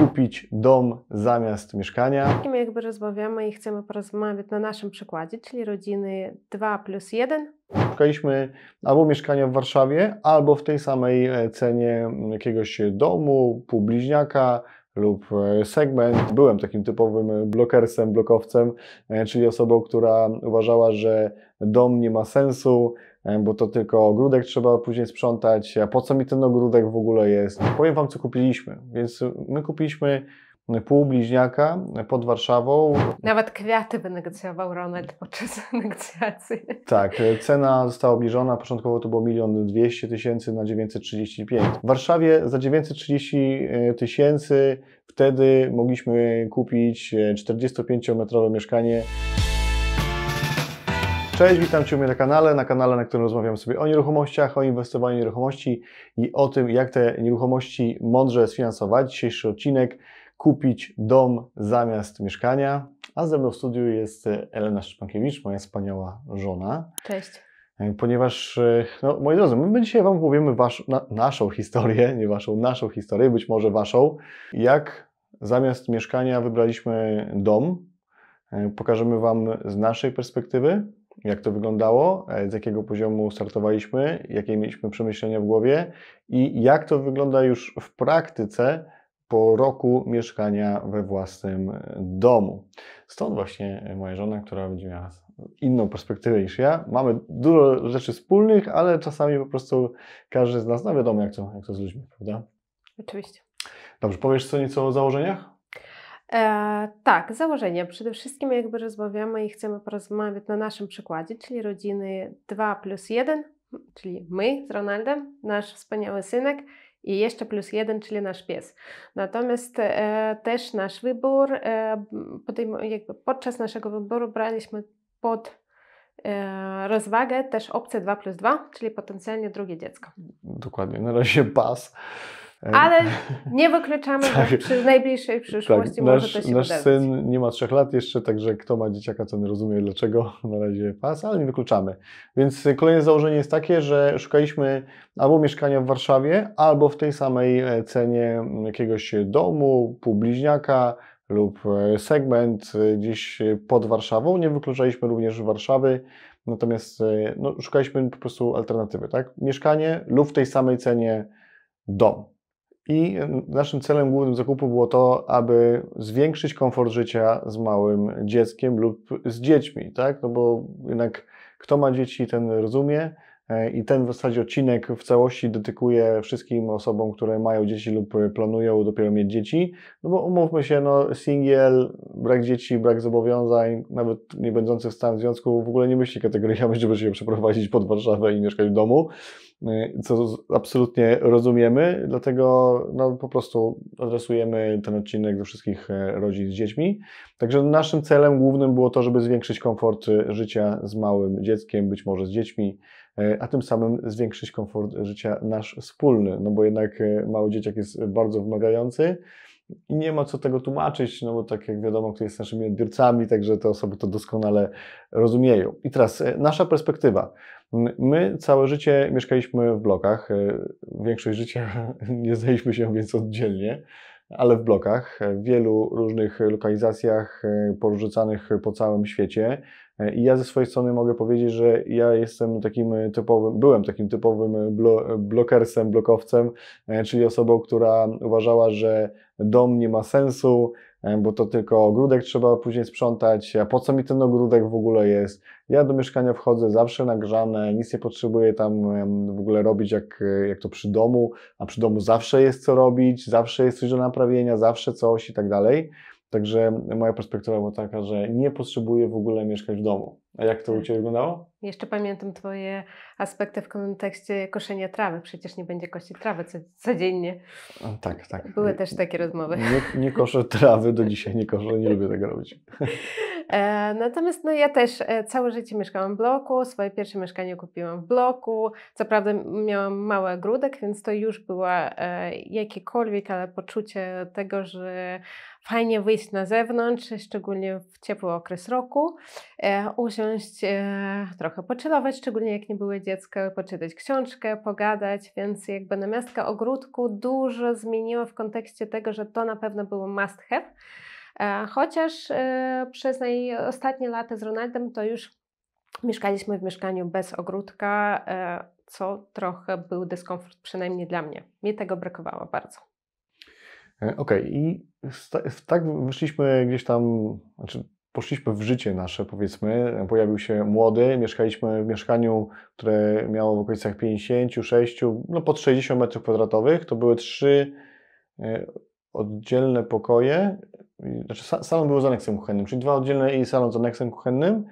kupić dom zamiast mieszkania. I my jakby rozmawiamy i chcemy porozmawiać na naszym przykładzie, czyli rodziny 2 plus 1. Szukaliśmy albo mieszkania w Warszawie, albo w tej samej e, cenie mm, jakiegoś domu, półbliźniaka, lub e, segment. Byłem takim typowym blokersem, blokowcem, e, czyli osobą, która uważała, że dom nie ma sensu, E, bo to tylko ogródek trzeba później sprzątać, a po co mi ten ogródek w ogóle jest? No, powiem Wam, co kupiliśmy. Więc my kupiliśmy pół bliźniaka pod Warszawą. Nawet kwiaty wynegocjował Ronald podczas negocjacji. Tak, e, cena została obniżona. Początkowo to było 1 200 tysięcy na 935. W Warszawie za 930 e, tysięcy wtedy mogliśmy kupić 45-metrowe mieszkanie Cześć, witam Cię u mnie na kanale, na kanale, na którym rozmawiam sobie o nieruchomościach, o inwestowaniu w nieruchomości i o tym, jak te nieruchomości mądrze sfinansować. Dzisiejszy odcinek kupić dom zamiast mieszkania, a ze mną w studiu jest e, Elena Szczepankiewicz, moja wspaniała żona. Cześć. E, ponieważ, e, no, moi drodzy, my dzisiaj Wam powiemy wasz, na, naszą historię, nie Waszą, naszą historię, być może Waszą, jak zamiast mieszkania wybraliśmy dom. Pokażemy Wam z naszej perspektywy, jak to wyglądało, e, z jakiego poziomu startowaliśmy, jakie mieliśmy przemyślenia w głowie i jak to wygląda już w praktyce po roku mieszkania we własnym domu. Stąd właśnie moja żona, która będzie miała inną perspektywę niż ja. Mamy dużo rzeczy wspólnych, ale czasami po prostu każdy z nas, na no wiadomo jak to, jak to z ludźmi, prawda? Oczywiście. Dobrze, powiesz co nieco o założeniach? E, tak, założenie Przede wszystkim jakby rozmawiamy i chcemy porozmawiać na naszym przykładzie, czyli rodziny 2 plus 1, czyli my z Ronaldem, nasz wspaniały synek i jeszcze plus jeden, czyli nasz pies. Natomiast e, też nasz wybór, e, jakby podczas naszego wyboru braliśmy pod e, rozwagę też opcję 2 plus 2, czyli potencjalnie drugie dziecko. Dokładnie, na razie pas. Ale nie wykluczamy, tak. przy najbliższej tak, przyszłości tak. nasz, może to się Nasz wydarzyć. syn nie ma trzech lat jeszcze, także kto ma dzieciaka, nie rozumie dlaczego na razie pas, ale nie wykluczamy. Więc kolejne założenie jest takie, że szukaliśmy albo mieszkania w Warszawie, albo w tej samej e, cenie mm, jakiegoś domu, półbliźniaka, lub e, segment e, gdzieś pod Warszawą. Nie wykluczaliśmy również Warszawy, natomiast no, szukaliśmy po prostu alternatywy, tak? Mieszkanie lub w tej samej cenie dom. I naszym celem głównym zakupu było to, aby zwiększyć komfort życia z małym dzieckiem lub z dziećmi, tak? No bo jednak kto ma dzieci, ten rozumie. E, I ten w zasadzie odcinek w całości dotykuje wszystkim osobom, które mają dzieci lub planują dopiero mieć dzieci. No bo umówmy się, no singiel, brak dzieci, brak zobowiązań, nawet nie będący w stanie związku, w ogóle nie myśli kategoriami, żeby się przeprowadzić pod Warszawę i mieszkać w domu. Y, co absolutnie rozumiemy, dlatego no, po prostu adresujemy ten odcinek do wszystkich e, rodzin z dziećmi. Także naszym celem głównym było to, żeby zwiększyć komfort e, życia z małym dzieckiem, być może z dziećmi, e, a tym samym zwiększyć komfort życia nasz wspólny, no bo jednak mały dzieciak jest bardzo wymagający. I nie ma co tego tłumaczyć, no bo tak jak wiadomo, kto jest naszymi odbiorcami, także te osoby to doskonale rozumieją. I teraz nasza perspektywa. My całe życie mieszkaliśmy w blokach. E, większość życia nie znaliśmy się więc oddzielnie, ale w blokach, e, w wielu różnych lokalizacjach e, porzucanych po całym świecie. I ja ze swojej strony mogę powiedzieć, że ja jestem takim typowym, byłem takim typowym blo, blokersem, blokowcem, czyli osobą, która uważała, że dom nie ma sensu, E, bo to tylko ogródek trzeba później sprzątać, a po co mi ten ogródek w ogóle jest? Ja do mieszkania wchodzę zawsze nagrzane, nic nie potrzebuję tam w ogóle robić jak, jak to przy domu, a przy domu zawsze jest co robić, zawsze jest coś do naprawienia, zawsze coś i tak dalej. Także moja perspektywa była taka, że nie potrzebuję w ogóle mieszkać w domu. A jak to u mm. Ciebie wyglądało? Jeszcze pamiętam Twoje aspekty w kontekście koszenia trawy. Przecież nie będzie kości trawy codziennie. Tak, tak. Były też takie rozmowy. Nie, nie koszę trawy do dzisiaj, nie koszę, nie lubię tego robić. E, natomiast no, ja też e, całe życie mieszkałam w bloku, swoje pierwsze mieszkanie kupiłam w bloku. Co prawda miałam mały ogródek, więc to już było e, jakiekolwiek, ale poczucie tego, że fajnie wyjść na zewnątrz, szczególnie w ciepły okres roku, usiąść, trochę poczylować, szczególnie jak nie były dziecko, poczytać książkę, pogadać, więc jakby namiastka ogródku dużo zmieniła w kontekście tego, że to na pewno było must have. E, chociaż e, przez ostatnie lata z Ronaldem to już mieszkaliśmy w mieszkaniu bez ogródka, e, co trochę był dyskomfort, przynajmniej dla mnie. Mnie tego brakowało bardzo. Okej, okay. i tak wyszliśmy gdzieś tam, znaczy poszliśmy w życie nasze, powiedzmy. Pojawił się młody, mieszkaliśmy w mieszkaniu, które miało w okolicach 56, no pod 60 metrów kwadratowych. To były trzy oddzielne pokoje, znaczy, salon był z aneksem kuchennym, czyli dwa oddzielne i salon z aneksem kuchennym.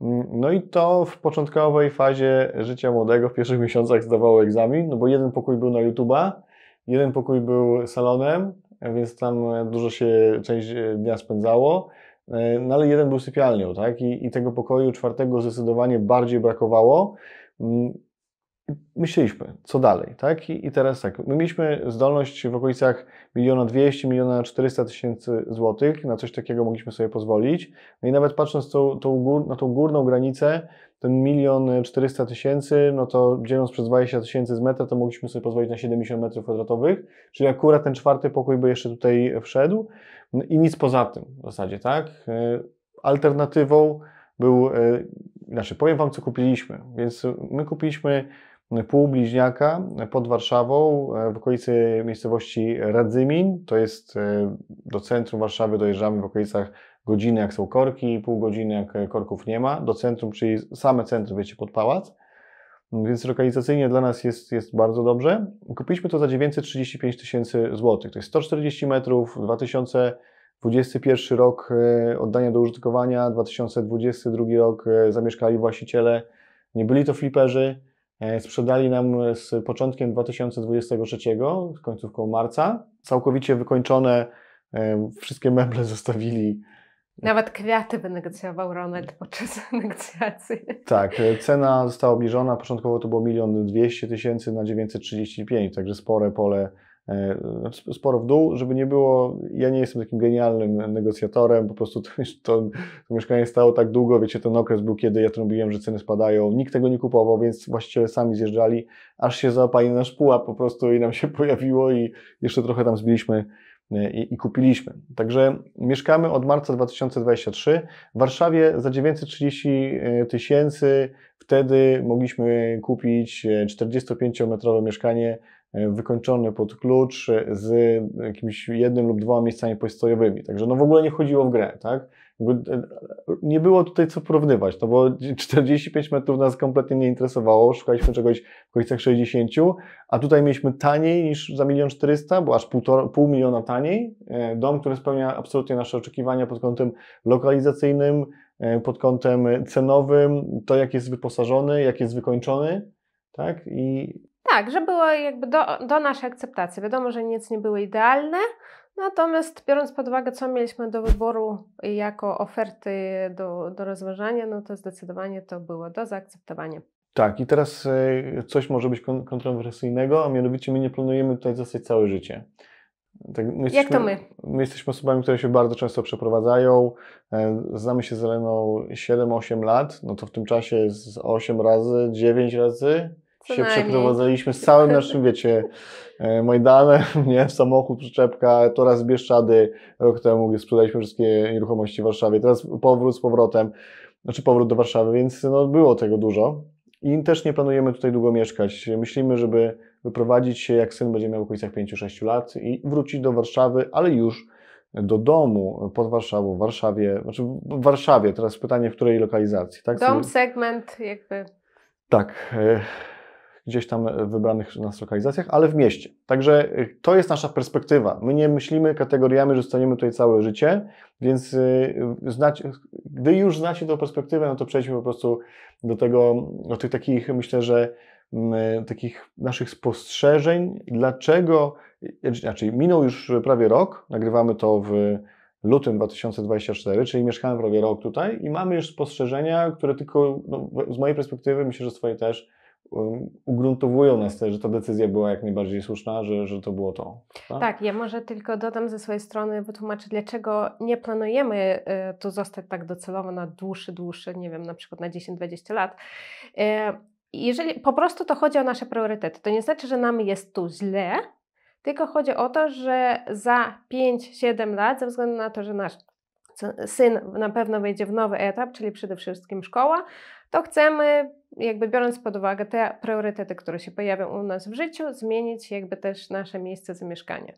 Mm, no i to w początkowej fazie życia młodego, w pierwszych miesiącach zdawało egzamin, no bo jeden pokój był na YouTube'a, jeden pokój był salonem, więc tam dużo się część e, dnia spędzało, e, no ale jeden był sypialnią, tak? I, i tego pokoju czwartego zdecydowanie bardziej brakowało. Mm, myśleliśmy, co dalej, tak? I, I, teraz tak, my mieliśmy zdolność w okolicach miliona 200, miliona 400 tysięcy złotych, na coś takiego mogliśmy sobie pozwolić. No i nawet patrząc tą, tą gór, na tą górną granicę, ten milion 400 tysięcy, no to dzieląc przez 20 tysięcy z metra, to mogliśmy sobie pozwolić na 70 metrów kwadratowych, czyli akurat ten czwarty pokój by jeszcze tutaj wszedł no i nic poza tym w zasadzie, tak? E, alternatywą był, e, znaczy powiem Wam, co kupiliśmy, więc my kupiliśmy półbliźniaka pod Warszawą, e, w okolicy miejscowości Radzymin. To jest e, do centrum Warszawy dojeżdżamy w okolicach godziny, jak są korki, pół godziny, jak e, korków nie ma. Do centrum, czyli same centrum, wiecie, pod pałac. Więc lokalizacyjnie dla nas jest, jest bardzo dobrze. Kupiliśmy to za 935 tysięcy złotych. To jest 140 metrów, 2021 rok oddania do użytkowania, 2022 rok zamieszkali właściciele. Nie byli to fliperzy E, sprzedali nam e, z początkiem 2023, z końcówką marca, całkowicie wykończone, e, wszystkie meble zostawili. Nawet kwiaty wynegocjował Ronald podczas negocjacji. Tak, cena została obniżona, początkowo to było 1 200 tysięcy na 935, także spore pole E, sporo w dół, żeby nie było, ja nie jestem takim genialnym negocjatorem, po prostu to, to, to mieszkanie stało tak długo, wiecie, ten okres był, kiedy ja trąbiłem, że ceny spadają, nikt tego nie kupował, więc właściciele sami zjeżdżali, aż się załapali na nasz pułap po prostu i nam się pojawiło i jeszcze trochę tam zbiliśmy e, i, i, kupiliśmy. Także mieszkamy od marca 2023. W Warszawie za 930 e, tysięcy wtedy mogliśmy kupić 45-metrowe mieszkanie E, wykończony pod klucz e, z jakimś jednym lub dwoma miejscami postojowymi. Także no w ogóle nie chodziło w grę, tak? E, nie było tutaj co porównywać, no bo 45 metrów nas kompletnie nie interesowało, szukaliśmy czegoś w okolicach 60, a tutaj mieliśmy taniej niż za 1 400 bo aż pół miliona taniej. Dom, który spełnia absolutnie nasze oczekiwania pod kątem lokalizacyjnym, pod kątem cenowym, to jak jest wyposażony, jak jest wykończony, tak? I tak, że było jakby do, do naszej akceptacji. Wiadomo, że nic nie było idealne, natomiast biorąc pod uwagę, co mieliśmy do wyboru jako oferty do, do rozważania, no to zdecydowanie to było do zaakceptowania. Tak, i teraz e, coś może być kontrowersyjnego, a mianowicie my nie planujemy tutaj zostać całe życie. Tak, my jesteśmy, Jak to my? My jesteśmy osobami, które się bardzo często przeprowadzają. E, znamy się z Eleną 7-8 lat, no to w tym czasie z 8 razy, 9 razy, co się przeprowadzaliśmy z całym naszym, wiecie, e, Majdanem, nie? Samochód, przyczepka, to raz Bieszczady rok temu, gdzie sprzedaliśmy wszystkie nieruchomości w Warszawie, teraz powrót z powrotem, znaczy powrót do Warszawy, więc no, było tego dużo. I też nie planujemy tutaj długo mieszkać. Myślimy, żeby wyprowadzić się, jak syn będzie miał w końcach 5-6 lat i wrócić do Warszawy, ale już do domu pod Warszawą, w Warszawie, znaczy w Warszawie, teraz pytanie, w której lokalizacji, tak? Dom, segment, jakby. Tak. E, gdzieś tam e, wybranych nas lokalizacjach, ale w mieście. Także e, to jest nasza perspektywa. My nie myślimy kategoriami, że staniemy tutaj całe życie, więc e, znacie, gdy już znacie tą perspektywę, no to przejdźmy po prostu do tego, do tych takich, myślę, że mm, takich naszych spostrzeżeń, dlaczego, znaczy minął już prawie rok, nagrywamy to w lutym 2024, czyli mieszkamy prawie rok tutaj i mamy już spostrzeżenia, które tylko no, z mojej perspektywy, myślę, że z Twojej też, Y, ugruntowują nas też, że ta decyzja była jak najbardziej słuszna, że, że to było to. Tak? tak, ja może tylko dodam ze swojej strony, wytłumaczę, dlaczego nie planujemy y, tu zostać tak docelowo na dłuższy, dłuższy, nie wiem, na przykład na 10-20 lat. Y, jeżeli po prostu to chodzi o nasze priorytety, to nie znaczy, że nam jest tu źle, tylko chodzi o to, że za 5-7 lat, ze względu na to, że nasz syn na pewno wejdzie w nowy etap, czyli przede wszystkim szkoła, to chcemy, jakby biorąc pod uwagę te priorytety, które się pojawią u nas w życiu, zmienić jakby też nasze miejsce zamieszkania.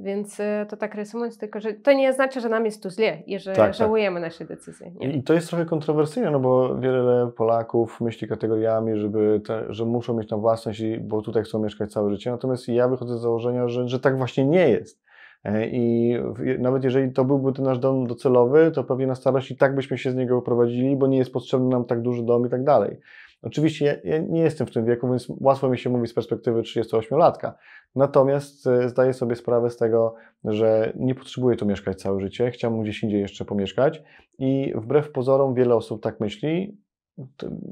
Więc y, to tak resumując, tylko że to nie znaczy, że nam jest tu źle i że tak, tak. żałujemy tak. naszej decyzji. Nie? I to jest trochę kontrowersyjne, no bo wiele Polaków myśli kategoriami, żeby te, że muszą mieć tam własność, bo tutaj chcą mieszkać całe życie. Natomiast ja wychodzę z założenia, że, że tak właśnie nie jest E, I nawet jeżeli to byłby ten nasz dom docelowy, to pewnie na starość i tak byśmy się z niego uprowadzili, bo nie jest potrzebny nam tak duży dom i tak dalej. Oczywiście ja, ja, nie jestem w tym wieku, więc łatwo mi się mówi z perspektywy 38-latka. Natomiast e, zdaję sobie sprawę z tego, że nie potrzebuję tu mieszkać całe życie, chciałbym gdzieś indziej jeszcze pomieszkać i wbrew pozorom wiele osób tak myśli.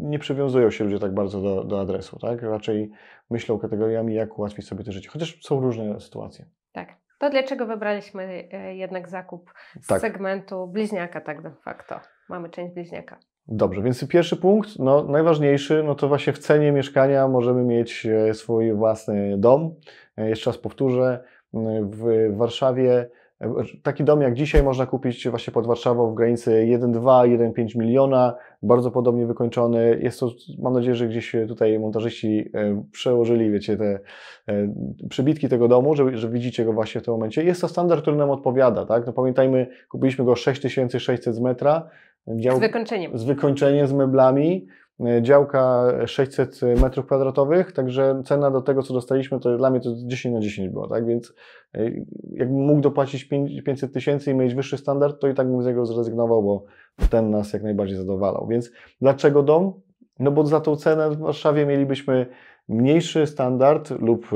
Nie przywiązują się ludzie tak bardzo do, do adresu, tak? Raczej myślą kategoriami, jak ułatwić sobie to życie, chociaż są różne sytuacje. Tak. To dlaczego wybraliśmy e, jednak zakup z tak. segmentu bliźniaka tak de facto? Mamy część bliźniaka. Dobrze, więc pierwszy punkt, no, najważniejszy, no to właśnie w cenie mieszkania możemy mieć e, swój własny dom. E, jeszcze raz powtórzę, w Warszawie Taki dom jak dzisiaj można kupić właśnie pod Warszawą w granicy 1,2-1,5 miliona, bardzo podobnie wykończony. Jest to, mam nadzieję, że gdzieś tutaj montażyści e, przełożyli, wiecie, te e, przybitki tego domu, że, że widzicie go właśnie w tym momencie. Jest to standard, który nam odpowiada, tak? No pamiętajmy, kupiliśmy go 6600 z metra. Dział, z wykończeniem. Z wykończeniem, z meblami. E, działka 600 metrów kwadratowych, także cena do tego, co dostaliśmy, to dla mnie to 10 na 10 było, tak? Więc e, jakbym mógł dopłacić 500 tysięcy i mieć wyższy standard, to i tak bym z niego zrezygnował, bo ten nas jak najbardziej zadowalał. Więc dlaczego dom? No bo za tą cenę w Warszawie mielibyśmy mniejszy standard lub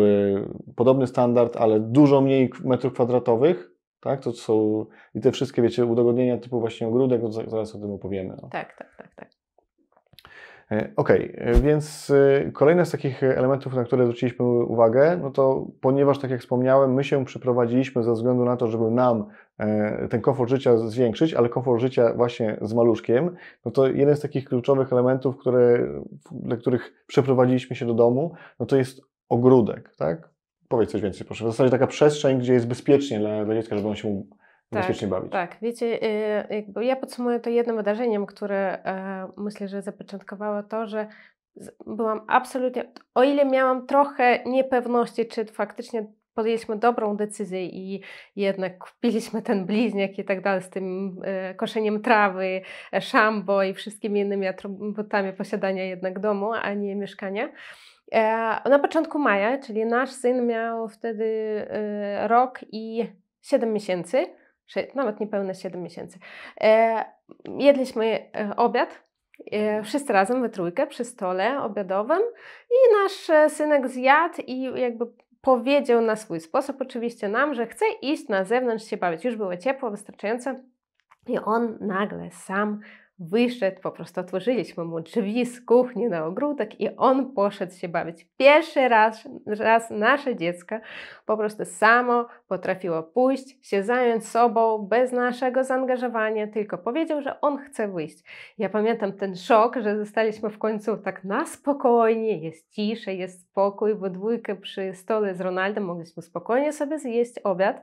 e, podobny standard, ale dużo mniej metrów kwadratowych, tak? To są i te wszystkie, wiecie, udogodnienia typu właśnie ogródek, no zaraz o tym opowiemy. No. Tak, tak, tak, tak. E, ok, e, więc e, kolejne z takich elementów, na które zwróciliśmy uwagę, no to ponieważ, tak jak wspomniałem, my się przeprowadziliśmy ze względu na to, żeby nam ten komfort życia zwiększyć, ale komfort życia właśnie z maluszkiem, no to jeden z takich kluczowych elementów, które, dla których przeprowadziliśmy się do domu, no to jest ogródek, tak? Powiedz coś więcej, proszę. W zasadzie taka przestrzeń, gdzie jest bezpiecznie dla, dla dziecka, żeby on się mógł bezpiecznie tak, bawić. Tak, wiecie, y, jakby ja podsumuję to jednym wydarzeniem, które e, myślę, że zapoczątkowało to, że byłam absolutnie, o ile miałam trochę niepewności, czy faktycznie podjęliśmy dobrą decyzję i jednak kupiliśmy ten bliźniak i tak dalej z tym e, koszeniem trawy, e, szambo i wszystkimi innymi atrybutami posiadania jednak domu, a nie mieszkania. na początku maja, czyli nasz syn miał wtedy rok i 7 miesięcy nawet niepełne 7 miesięcy. E, jedliśmy e, obiad. E, wszyscy razem we trójkę przy stole obiadowym i nasz synek zjadł i jakby powiedział na swój sposób oczywiście nam, że chce iść na zewnątrz się bawić. Już było ciepło, wystarczająco i on nagle sam wyszedł, po prostu otworzyliśmy mu drzwi z kuchni na ogródek i on poszedł się bawić. Pierwszy raz, raz nasze dziecko po prostu samo potrafiło pójść, się zająć sobą bez naszego zaangażowania, tylko powiedział, że on chce wyjść. Ja pamiętam ten szok, że zostaliśmy w końcu tak na spokojnie, jest cisza, jest spokój, bo dwójkę przy stole z Ronaldem mogliśmy spokojnie sobie zjeść obiad.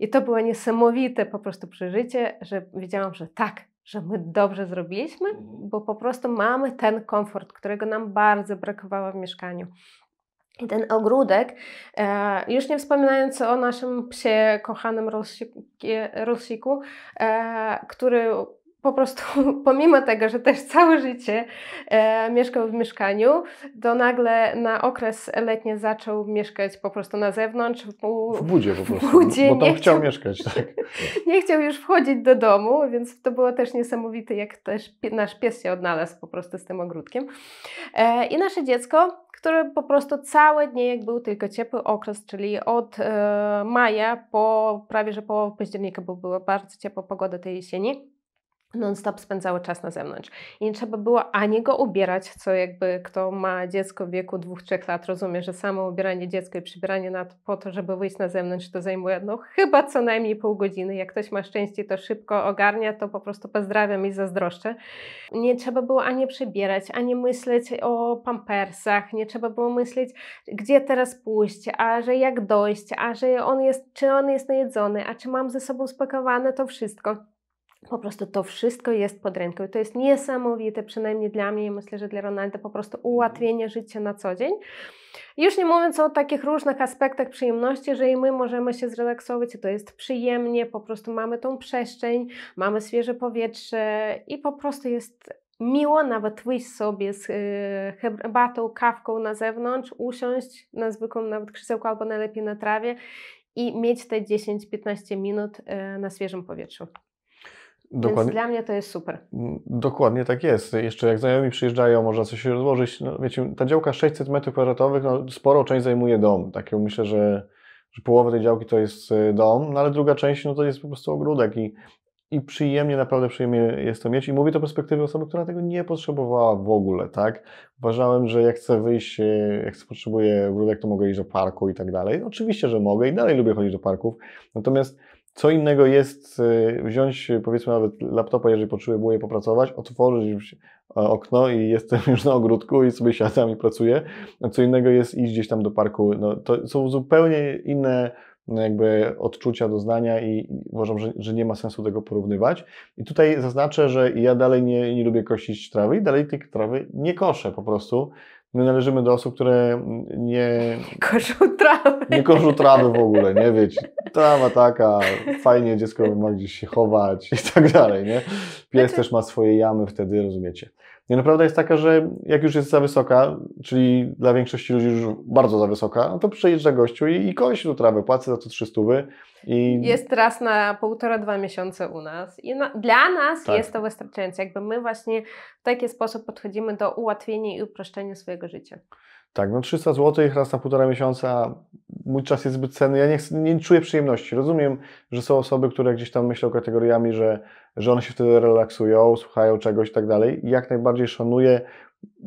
I to było niesamowite po prostu przeżycie, że wiedziałam, że tak, że my dobrze zrobiliśmy, mhm. bo po prostu mamy ten komfort, którego nam bardzo brakowało w mieszkaniu. I ten ogródek, e, już nie wspominając o naszym psie, kochanym Rusiku, e, e, który po prostu, pomimo tego, że też całe życie e, mieszkał w mieszkaniu, to nagle na okres letni zaczął mieszkać po prostu na zewnątrz. U, w budzie po prostu, w budzie, bo tam chciał, chciał, mieszkać. Tak. nie chciał już wchodzić do domu, więc to było też niesamowite, jak też nasz pies się odnalazł po prostu z tym ogródkiem. E, I nasze dziecko, które po prostu całe dnie, jak był tylko ciepły okres, czyli od e, maja po prawie, że połowę października, bo była bardzo ciepła pogoda tej jesieni, non-stop spędzały czas na zewnątrz. I nie trzeba było ani go ubierać, co jakby kto ma dziecko w wieku dwóch, trzech lat rozumie, że samo ubieranie dziecka i przybieranie na to, po to, żeby wyjść na zewnątrz, to zajmuje no chyba co najmniej pół godziny. Jak ktoś ma szczęście, to szybko ogarnia, to po prostu pozdrawiam i zazdroszczę. Nie trzeba było ani przebierać, ani myśleć o pampersach, nie trzeba było myśleć, gdzie teraz pójść, a że jak dojść, a że on jest, czy on jest najedzony, a czy mam ze sobą spakowane to wszystko. Po prostu to wszystko jest pod ręką i to jest niesamowite, przynajmniej dla mnie, myślę, że dla Ronalda, po prostu mhm. ułatwienie życia na co dzień. Już nie mówiąc o takich różnych aspektach przyjemności, że i my możemy się zrelaksować to jest przyjemnie, po prostu mamy tą przestrzeń, mamy świeże powietrze i po prostu jest miło nawet wyjść sobie z y, herbatą, kawką na zewnątrz, usiąść na zwykłym nawet krzesełku albo najlepiej na trawie i mieć te 10-15 minut y, na świeżym powietrzu. Dokładnie, Więc dla mnie to jest super. Mm, dokładnie tak jest. Jeszcze jak znajomi przyjeżdżają, można coś rozłożyć. No, wiecie, ta działka 600 m2, no, sporo część zajmuje dom. Takie myślę, że, że połowa tej działki to jest y, dom, no ale druga część no, to jest po prostu ogródek i, i przyjemnie, naprawdę przyjemnie jest to mieć. I mówię to perspektywy osoby, która tego nie potrzebowała w ogóle, tak? Uważałem, że jak chcę wyjść, y, jak potrzebuję ogródek, to mogę iść do parku i tak dalej. Oczywiście, że mogę i dalej lubię chodzić do parków. Natomiast co innego jest y, wziąć, y, powiedzmy, nawet laptopa, jeżeli potrzebuję popracować, otworzyć y, okno i jestem już na ogródku i sobie siadam i pracuję. Co innego jest iść gdzieś tam do parku. No, to są zupełnie inne no, jakby odczucia, doznania i uważam, że, że nie ma sensu tego porównywać. I tutaj zaznaczę, że ja dalej nie, nie lubię kosić trawy i dalej tej trawy nie koszę po prostu my należymy do osób, które nie... Korzą trawy. Nie korzą trawy w ogóle, nie? Wiecie, trawa taka, fajnie dziecko ma gdzieś się chować i tak dalej, nie? Pies znaczy- też ma swoje jamy wtedy, rozumiecie. Nie, no prawda jest taka, że jak już jest za wysoka, czyli dla większości ludzi już bardzo za wysoka, no to przyjeżdża gościu i, i kosi tu trawę, płacę za to 300 wy, i... Jest raz na półtora, dwa miesiące u nas. I na, dla nas tak. jest to wystarczające. Jakby my właśnie w taki sposób podchodzimy do ułatwienia i uproszczenia swojego życia. Tak, no 300 zł raz na półtora miesiąca, mój czas jest zbyt cenny, ja nie, nie czuję przyjemności. Rozumiem, że są osoby, które gdzieś tam myślą kategoriami, że, że one się wtedy relaksują, słuchają czegoś i tak dalej. Jak najbardziej szanuję,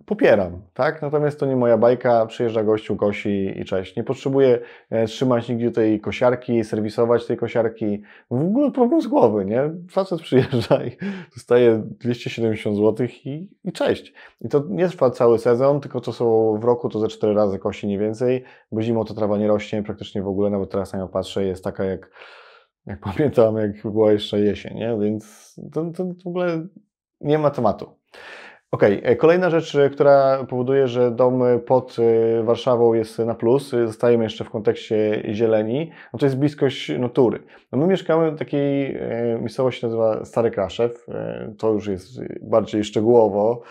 popieram, tak? Natomiast to nie moja bajka, przyjeżdża gościu, kosi i cześć. Nie potrzebuję e, trzymać nigdzie tej kosiarki, serwisować tej kosiarki. W ogóle problem z głowy, nie? Facet przyjeżdża i dostaje 270 zł i, i cześć. I to nie trwa cały sezon, tylko to są w roku to ze 4 razy kosi, nie więcej, bo zimą to trawa nie rośnie praktycznie w ogóle, nawet teraz na nią patrzę, jest taka jak jak pamiętam, jak była jeszcze jesień, nie? Więc to, to, to w ogóle nie ma tematu. Okej, okay. E, kolejna rzecz, e, która powoduje, że dom e, pod Warszawą jest na plus, zostajemy jeszcze w kontekście zieleni, no to jest bliskość natury. No, no my mieszkamy w takiej miejscowości, nazywa Stary Kraszew, to już jest bardziej szczegółowo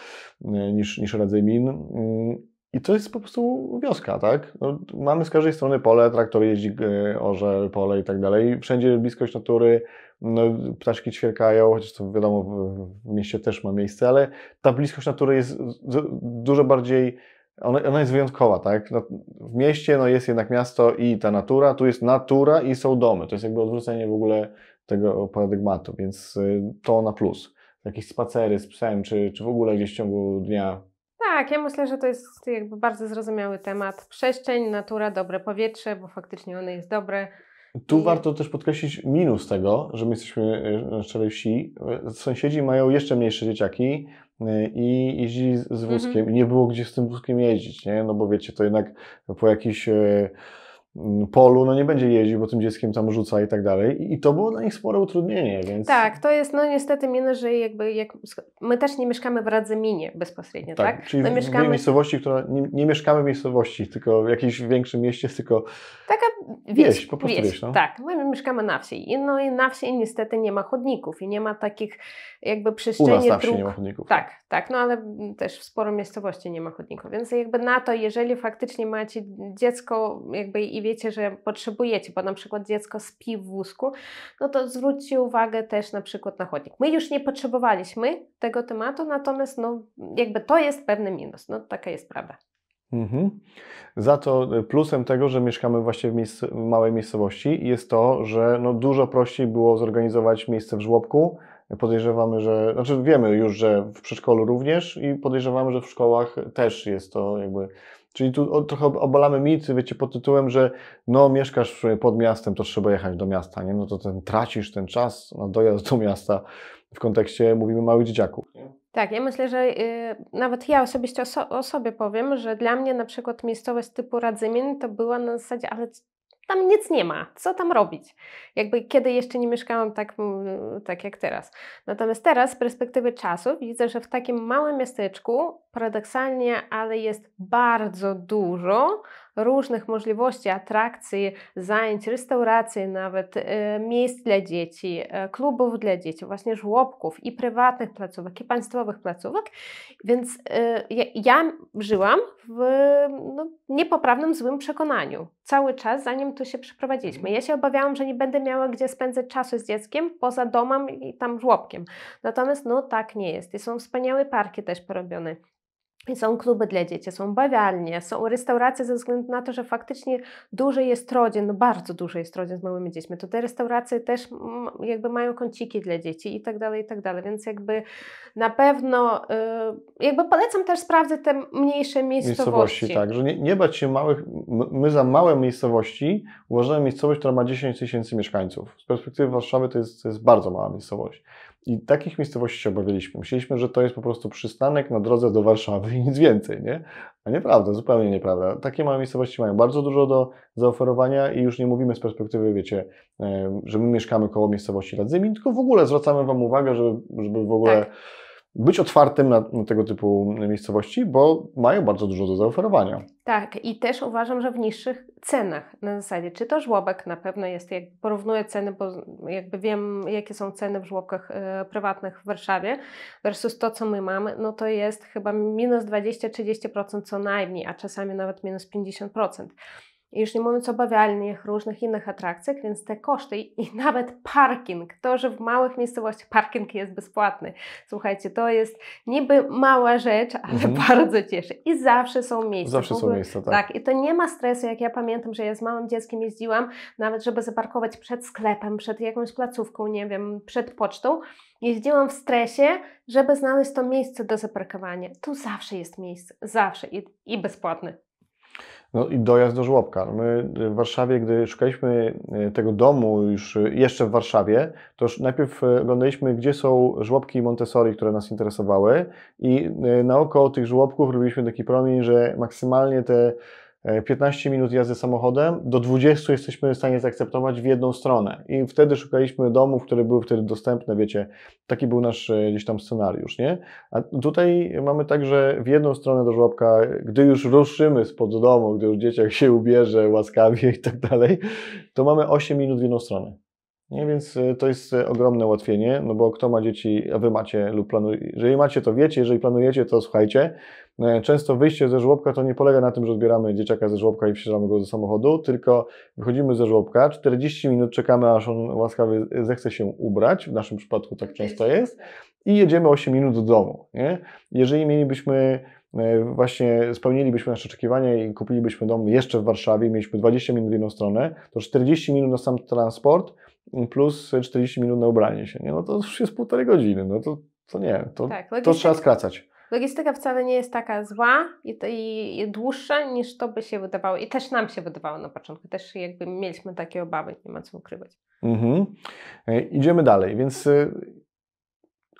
niż, niż min. Mm, I to jest po prostu wioska, tak? No, mamy z każdej strony pole, traktor jeździ, orze, pole i tak dalej. Wszędzie bliskość natury, no, ptaszki ćwierkają, chociaż to wiadomo w, mieście też ma miejsce, ale ta bliskość natury jest dużo bardziej, ona, jest wyjątkowa, tak? No, w mieście no, jest jednak miasto i ta natura, tu jest natura i są domy, to jest jakby odwrócenie w ogóle tego paradygmatu, więc y, to na plus. Jakieś spacery z psem, czy, czy w ogóle gdzieś w ciągu dnia tak, ja myślę, że to jest jakby bardzo zrozumiały temat. Przestrzeń, natura, dobre powietrze, bo faktycznie ono jest dobre. Tu I... warto też podkreślić minus tego, że my jesteśmy e, na czele wsi. Sąsiedzi mają jeszcze mniejsze dzieciaki e, i jeździli z mhm. wózkiem. Nie było gdzie z tym wózkiem jeździć, nie? No bo wiecie, to jednak po jakichś e, Mm, polu, no nie będzie jeździł, bo tym dzieckiem tam rzuca i tak dalej. I to było dla nich spore utrudnienie, więc... Tak, to jest no niestety mimo że jakby jak... my też nie mieszkamy w Radzyminie bezpośrednio, tak? tak? Czyli no, mieszkamy... w miejscowości, która... Nie, nie, mieszkamy w miejscowości, tylko w jakimś większym mieście, tylko... Taka wieś, wieś po prostu wieś, wieś no. Tak, my mieszkamy na wsi. I, no i na wsi niestety nie ma chodników i nie ma takich jakby przestrzeni U nas na wsi dróg. nie ma chodników. Tak, tak, no ale też w sporo miejscowości nie ma chodników, więc jakby na to, jeżeli faktycznie macie dziecko jakby i wiecie, że potrzebujecie, bo na przykład dziecko spi w wózku, no to zwróćcie uwagę też na przykład na chodnik. My już nie potrzebowaliśmy tego tematu, natomiast no, jakby to jest pewny minus, no taka jest prawda. Mhm. Za to e, plusem tego, że mieszkamy właśnie w miejsc małej miejscowości jest to, że no dużo prościej było zorganizować miejsce w żłobku. Podejrzewamy, że, znaczy wiemy już, że w przedszkolu również i podejrzewamy, że w szkołach też jest to jakby Czyli tu trochę obalamy mit, wiecie, pod tytułem, że no mieszkasz pod miastem, to trzeba jechać do miasta, nie? No to ten tracisz ten czas na dojazd do miasta w kontekście, mówimy, małych dzieciaków. Tak, ja myślę, że y, nawet ja osobiście oso o sobie powiem, że dla mnie na przykład miejscowość typu Radzymin to była na zasadzie, ale tam nic nie ma, co tam robić? Jakby kiedy jeszcze nie mieszkałam tak, tak jak teraz. Natomiast teraz z perspektywy czasu widzę, że w takim małym miasteczku paradoksalnie, ale jest bardzo dużo różnych możliwości atrakcji, zajęć, restauracji, nawet y, miejsc dla dzieci, y, klubów dla dzieci, właśnie żłobków i prywatnych placówek, i państwowych placówek. Więc y, ja, ja żyłam w no, niepoprawnym, złym przekonaniu cały czas, zanim tu się przeprowadziliśmy. Mhm. Ja się obawiałam, że nie będę miała gdzie spędzać czasu z dzieckiem poza domem i tam żłobkiem. Natomiast no tak nie jest. I są wspaniałe parki też porobione. Są kluby dla dzieci, są bawialnie, są restauracje ze względu na to, że faktycznie duży jest rodzin, no bardzo duży jest rodzin z małymi dziećmi, to te restauracje też jakby mają kąciki dla dzieci i tak dalej, i tak dalej, więc jakby na pewno y, jakby polecam też sprawdzić te mniejsze miejscowości. Miejscowości, tak, że nie, nie bać się małych, my za małe miejscowości uważamy miejscowość, która ma 10 tysięcy mieszkańców. Z perspektywy Warszawy to jest, to jest bardzo mała miejscowość. I takich miejscowości się obawialiśmy. Myśleliśmy, że to jest po prostu przystanek na drodze do Warszawy i nic więcej, nie? A nieprawda, zupełnie nieprawda. Takie małe miejscowości mają bardzo dużo do zaoferowania i już nie mówimy z perspektywy, wiecie, że my mieszkamy koło miejscowości Radzymin, tylko w ogóle zwracamy Wam uwagę, żeby, żeby w ogóle... Tak być otwartym na, na, tego typu miejscowości, bo mają bardzo dużo do zaoferowania. Tak, i też uważam, że w niższych cenach na zasadzie, czy to żłobek na pewno jest, jak porównuję ceny, bo jakby wiem, jakie są ceny w żłobkach e, prywatnych w Warszawie versus to, co my mamy, no to jest chyba minus 20-30% co najmniej, a czasami nawet minus 50%. I już nie mówiąc o bawialniach, różnych innych atrakcjach, więc te koszty i nawet parking, to, że w małych miejscowościach parking jest bezpłatny. Słuchajcie, to jest niby mała rzecz, ale mhm. bardzo cieszy. I zawsze są miejsca. Zawsze ogóle, są miejsca, tak. tak. I to nie ma stresu, jak ja pamiętam, że ja z małym dzieckiem jeździłam, nawet żeby zaparkować przed sklepem, przed jakąś placówką, nie wiem, przed pocztą. Jeździłam w stresie, żeby znaleźć to miejsce do zaparkowania. Tu zawsze jest miejsce, zawsze i, i bezpłatne. No i dojazd do żłobka. My w Warszawie, gdy szukaliśmy e, tego domu już e, jeszcze w Warszawie, to już najpierw e, oglądaliśmy, gdzie są żłobki Montessori, które nas interesowały i naokoło tych żłobków robiliśmy taki promień, że maksymalnie te 15 e, minut jazdy samochodem, do 20 jesteśmy w stanie zaakceptować w jedną stronę. I wtedy szukaliśmy domów, które były wtedy dostępne, wiecie, taki był nasz e, gdzieś tam scenariusz, nie? A tutaj mamy także w jedną stronę do żłobka, gdy już ruszymy spod domu, gdy już dzieciak się ubierze łaskawie i tak dalej, to mamy 8 minut w jedną stronę. Nie, więc y, to jest y, ogromne ułatwienie, no bo kto ma dzieci, a wy macie lub planujecie, jeżeli macie, to wiecie, jeżeli planujecie, to słuchajcie. E, często wyjście ze żłobka to nie polega na tym, że odbieramy dzieciaka ze żłobka i wsiadamy go do samochodu, tylko wychodzimy ze żłobka, 40 minut czekamy, aż on łaskawie zechce się ubrać, w naszym przypadku tak często jest, i jedziemy 8 minut do domu. Nie? Jeżeli mielibyśmy e, właśnie spełnilibyśmy nasze oczekiwania i kupilibyśmy dom jeszcze w Warszawie, mieliśmy 20 minut w jedną stronę, to 40 minut na sam transport, plus 40 minut na ubranie się, nie? no to już jest półtorej godziny, no to, to nie, to, tak, to trzeba skracać. Logistyka wcale nie jest taka zła i, i, i, dłuższa niż to by się wydawało i też nam się wydawało na początku, też jakby mieliśmy takie obawy, nie ma co ukrywać. Mhm. E, idziemy dalej, więc y,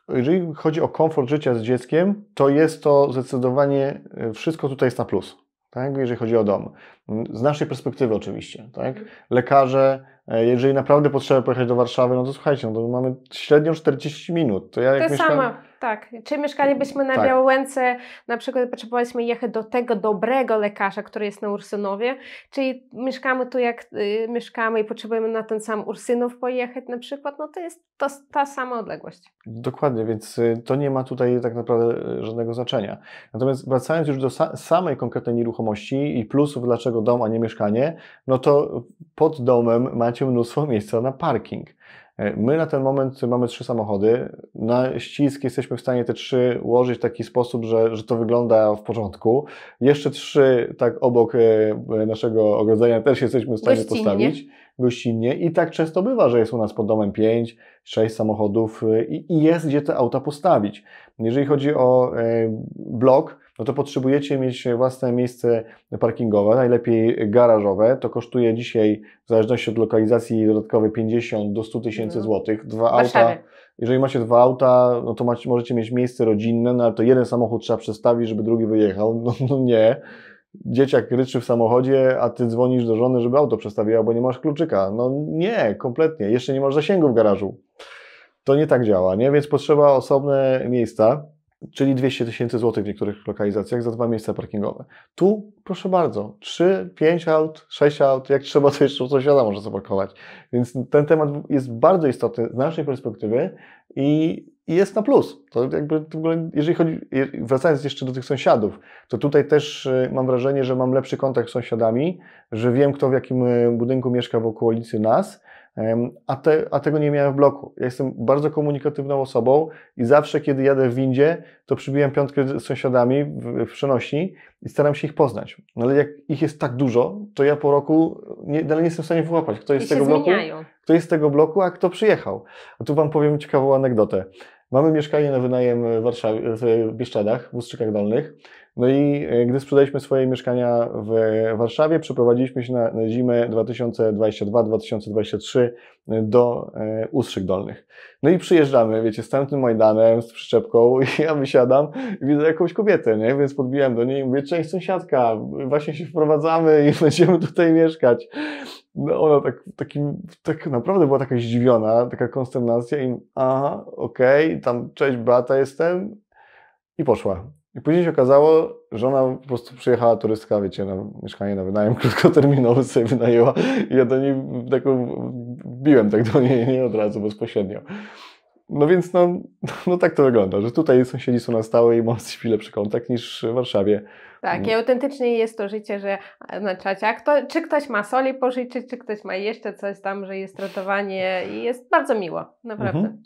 jeżeli chodzi o komfort życia z dzieckiem, to jest to zdecydowanie y, wszystko tutaj jest na plus. Tak? Jeżeli chodzi o dom. Z naszej perspektywy oczywiście, tak? Mhm. Lekarze, e, jeżeli naprawdę potrzeba pojechać do Warszawy, no to słuchajcie, no to mamy średnio 40 minut. To ja jak to mieszkam... Sama. Tak, czy mieszkalibyśmy na tak. Białęce, na przykład potrzebowaliśmy jechać do tego dobrego lekarza, który jest na Ursynowie, czyli mieszkamy tu jak y, mieszkamy i potrzebujemy na ten sam Ursynów pojechać na przykład, no to jest to, ta sama odległość. Dokładnie, więc y, to nie ma tutaj tak naprawdę y, żadnego znaczenia. Natomiast wracając już do sa samej konkretnej nieruchomości i plusów, dlaczego dom, a nie mieszkanie, no to pod domem macie mnóstwo miejsca na parking. E, my na ten moment mamy trzy samochody. Na ścisk jesteśmy w stanie te trzy ułożyć w taki sposób, że, że to wygląda w porządku. Jeszcze trzy tak obok e, e, naszego ogrodzenia też jesteśmy w stanie gościnnie. postawić gościnnie. I tak często bywa, że jest u nas pod domem pięć, sześć samochodów i, i jest gdzie te auta postawić. Jeżeli chodzi o blok, no to potrzebujecie mieć własne miejsce parkingowe, najlepiej garażowe. To kosztuje dzisiaj, w zależności od lokalizacji, dodatkowe 50 do 100 tysięcy mhm. złotych. Dwa Warszawy. auta. Jeżeli macie dwa auta, no to macie, możecie mieć miejsce rodzinne, no ale to jeden samochód trzeba przestawić, żeby drugi wyjechał. No, no nie. Dzieciak ryczy w samochodzie, a ty dzwonisz do żony, żeby auto przestawiła, bo nie masz kluczyka. No nie, kompletnie. Jeszcze nie masz zasięgu w garażu. To nie tak działa, nie? Więc potrzeba osobne miejsca czyli 200 tysięcy złotych w niektórych lokalizacjach za dwa miejsca parkingowe. Tu, proszę bardzo, 3, 5 aut, 6 aut, jak trzeba, to jeszcze coś wiadomo, że zaparkować. Więc ten temat jest bardzo istotny z naszej perspektywy i jest na plus. To jakby w ogóle, jeżeli chodzi, wracając jeszcze do tych sąsiadów, to tutaj też y, mam wrażenie, że mam lepszy kontakt z sąsiadami, że wiem, kto w jakim y, budynku mieszka w okolicy nas a, te, a, tego nie miałem w bloku. Ja jestem bardzo komunikatywną osobą i zawsze, kiedy jadę w windzie, to przybijam piątkę z sąsiadami w, w przenośni i staram się ich poznać. No ale jak ich jest tak dużo, to ja po roku nie, dalej no nie jestem w stanie wyłapać, kto jest, z tego bloku, kto jest z tego bloku, a kto przyjechał. A tu Wam powiem ciekawą anegdotę. Mamy mieszkanie na wynajem w, Warszawie, w Bieszczadach, w Ustrzykach Dolnych. No i e, gdy sprzedaliśmy swoje mieszkania w Warszawie, przeprowadziliśmy się na, na zimę 2022-2023 e, do e, Ustrzyk Dolnych. No i przyjeżdżamy, wiecie, z tamtym Majdanem, z przyczepką i ja wysiadam i widzę jakąś kobietę, nie? Więc podbiłem do niej i mówię, cześć sąsiadka, właśnie się wprowadzamy i będziemy tutaj mieszkać. No ona tak, tak naprawdę była taka zdziwiona, taka konsternacja i aha, okej, okay, tam cześć brata jestem i poszła. I później się okazało, że ona po prostu przyjechała turystka, wiecie, na mieszkanie na wynajem krótkoterminowy sobie wynajęła i ja do niej taką biłem tak do niej, nie od razu, bezpośrednio. No więc no, no tak to wygląda, że tutaj sąsiedzi są na stałe i mam chwilę lepszy kontakt niż w Warszawie. Tak, i mm. autentycznie jest to życie, że na czacie, kto, czy ktoś ma soli pożyczyć, czy ktoś ma jeszcze coś tam, że jest ratowanie i jest bardzo miło, naprawdę. Mhm.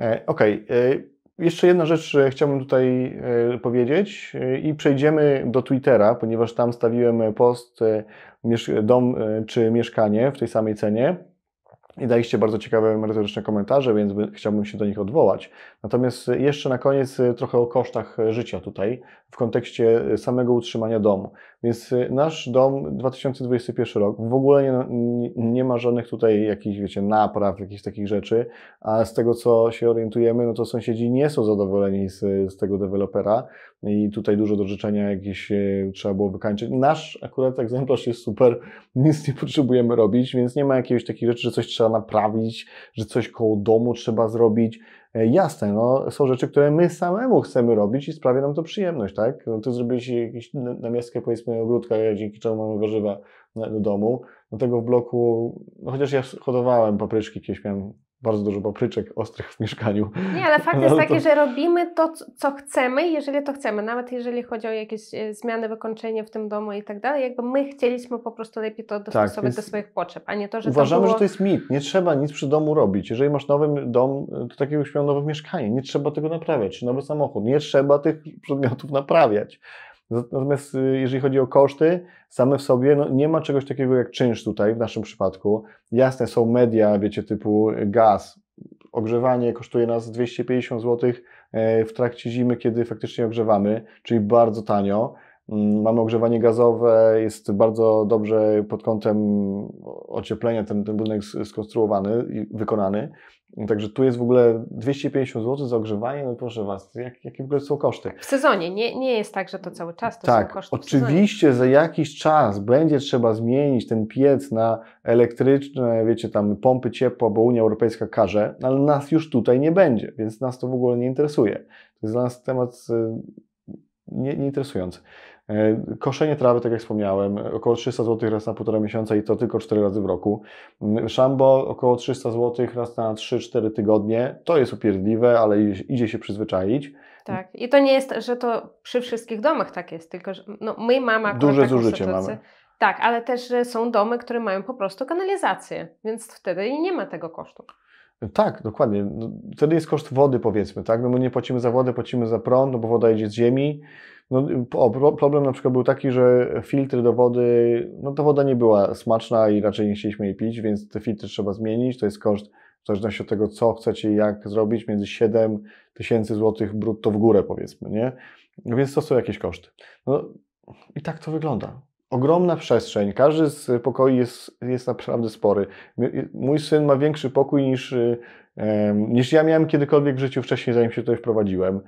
E, Okej, okay. E, jeszcze jedna rzecz chciałbym tutaj e, powiedzieć e, i przejdziemy do Twittera, ponieważ tam stawiłem post e, dom czy mieszkanie w tej samej cenie i daliście bardzo ciekawe merytoryczne komentarze, więc chciałbym się do nich odwołać. Natomiast jeszcze na koniec trochę o kosztach życia tutaj w kontekście samego utrzymania domu. Więc y, nasz dom 2021 rok w ogóle nie, nie ma żadnych tutaj jakichś, wiecie, napraw, jakichś takich rzeczy, a z tego co się orientujemy, no to sąsiedzi nie są zadowoleni z, z tego dewelopera i tutaj dużo do życzenia jakieś y, trzeba było wykańczyć. Nasz akurat egzemplarz jest super, nic nie potrzebujemy robić, więc nie ma jakiejś takiej rzeczy, że coś trzeba naprawić, że coś koło domu trzeba zrobić. E, jasne, no, są rzeczy, które my samemu chcemy robić i sprawia nam to przyjemność, tak? No, ty zrobiłeś jakieś namiastkę, powiedzmy, ogródka, e, dzięki czemu mamy warzywa do domu. Do no, tego w bloku, no, chociaż ja hodowałem papryczki, kiedyś miałem bardzo dużo papryczek ostrych w mieszkaniu. Nie, ale fakt no jest taki, że robimy to, co chcemy, jeżeli to chcemy. Nawet jeżeli chodzi o jakieś e, zmiany, wykończenie w tym domu i tak dalej, jakby my chcieliśmy po prostu lepiej to tak, dostosować tak, do swoich potrzeb, a nie to, że Uważamy, to było... że to jest mit. Nie trzeba nic przy domu robić. Jeżeli masz nowy dom, e, to takiego jakbyś nowe mieszkanie. Nie trzeba tego naprawiać. Nowy samochód. Nie trzeba tych przedmiotów naprawiać. Natomiast y, jeżeli chodzi o koszty, same w sobie no, nie ma czegoś takiego jak czynsz tutaj w naszym przypadku. Jasne są media, wiecie, typu gaz, ogrzewanie kosztuje nas 250 zł e, w trakcie zimy, kiedy faktycznie ogrzewamy, czyli bardzo tanio. Mm, mamy ogrzewanie gazowe, jest bardzo dobrze pod kątem ocieplenia ten, ten budynek skonstruowany i wykonany. Także tu jest w ogóle 250 zł za ogrzewanie, no proszę Was, jak, jakie w ogóle są koszty? W sezonie, nie, nie jest tak, że to cały czas to tak, są koszty oczywiście za jakiś czas będzie trzeba zmienić ten piec na elektryczne, wiecie tam, pompy ciepła, bo Unia Europejska każe, no ale nas już tutaj nie będzie, więc nas to w ogóle nie interesuje. To jest dla nas temat y, nie, nie interesujący. E, koszenie trawy, tak jak wspomniałem, około 300 zł raz na półtora miesiąca i to tylko 4 razy w roku. Mm, szambo około 300 zł raz na 3-4 tygodnie. To jest upierdliwe, ale idzie się przyzwyczaić. Tak. I to nie jest, że to przy wszystkich domach tak jest, tylko że no, my mamy akurat Duże zużycie sytuację. mamy. Tak, ale też że są domy, które mają po prostu kanalizację, więc wtedy nie ma tego kosztu. Tak, dokładnie. No, wtedy jest koszt wody, powiedzmy, tak? No my nie płacimy za wodę, płacimy za prąd, no bo woda idzie z ziemi. No, o, problem na przykład był taki, że filtry do wody, no ta woda nie była smaczna i raczej nie chcieliśmy jej pić, więc te filtry trzeba zmienić. To jest koszt w zależności od tego, co chcecie i jak zrobić, między 7 tysięcy złotych brutto w górę powiedzmy, nie? No, więc to są jakieś koszty. No, i tak to wygląda. Ogromna przestrzeń, każdy z pokoi jest, jest naprawdę spory. Mój syn ma większy pokój niż, niż ja miałem kiedykolwiek w życiu wcześniej, zanim się tutaj wprowadziłem.